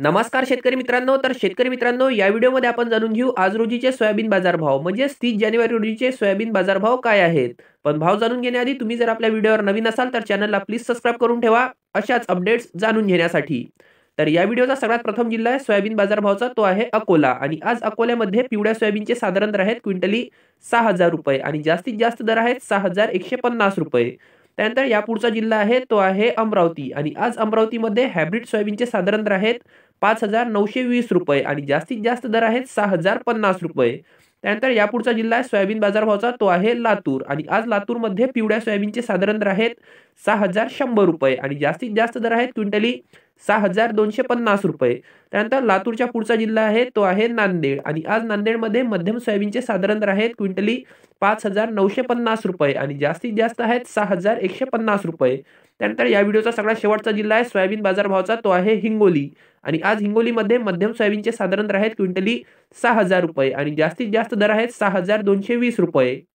नमस्कार शेतकरी मित्रांनो तर शेतकरी मित्रांनो या व्हिडिओमध्ये आपण जाणून घेऊ आज रोजीचे सोयाबीन बाजार भाव म्हणजे तीस जानेवारी रोजीचे सोयाबीन बाजार भाव काय आहेत पण भाव जाणून घेण्याआधी तुम्ही जर आपल्या व्हिडिओवर नवीन असाल तर चॅनलला प्लीज सबस्क्राईब करून ठेवा अशाच अपडेट्स जाणून घेण्यासाठी तर या व्हिडिओचा सगळ्यात प्रथम जिल्हा आहे सोयाबीन बाजारभावचा तो आहे अकोला आणि आज अकोल्यामध्ये पिवळ्या सोयाबीनचे साधारण दर आहेत क्विंटली सहा हजार रुपये आणि जास्तीत जास्त दर आहेत सहा हजार एकशे पन्नास रुपये त्यानंतर यापुढचा जिल्हा आहे तो आहे अमरावती आणि आज अमरावतीमध्ये हायब्रिड सोयाबीनचे साधारण दर आहेत पाच हजार नऊशे वीस रुपये आणि जास्तीत जास्त दर आहेत सहा हजार पन्नास रुपये त्यानंतर यापुढचा जिल्हा आहे सोयाबीन बाजारभावाचा तो आहे लातूर आणि आज लातूरमध्ये पिवळ्या सोयाबीनचे साधारण दर आहेत सहा हजार शंभर रुपये आणि जास्तीत जास्त दर आहेत क्विंटली सहा हजार दोनशे पन्नास रुपये त्यानंतर लातूरच्या पुढचा जिल्हा आहे तो आहे नांदेड आणि आज नांदेडमध्ये मध्यम सोयाबीनचे साधारण दर आहेत क्विंटली पाच हजार नऊशे पन्नास रुपये आणि जास्तीत जास्त आहेत सहा हजार एकशे पन्नास रुपये त्यानंतर या व्हिडिओचा सगळ्यात शेवटचा जिल्हा आहे सोयाबीन बाजारभावचा तो आहे हिंगोली आणि आज हिंगोलीमध्ये मध्यम सोयाबीनचे साधारण दर आहेत क्विंटली सहा हजार रुपये आणि जास्तीत जास्त दर आहेत सहा हजार दोनशे वीस रुपये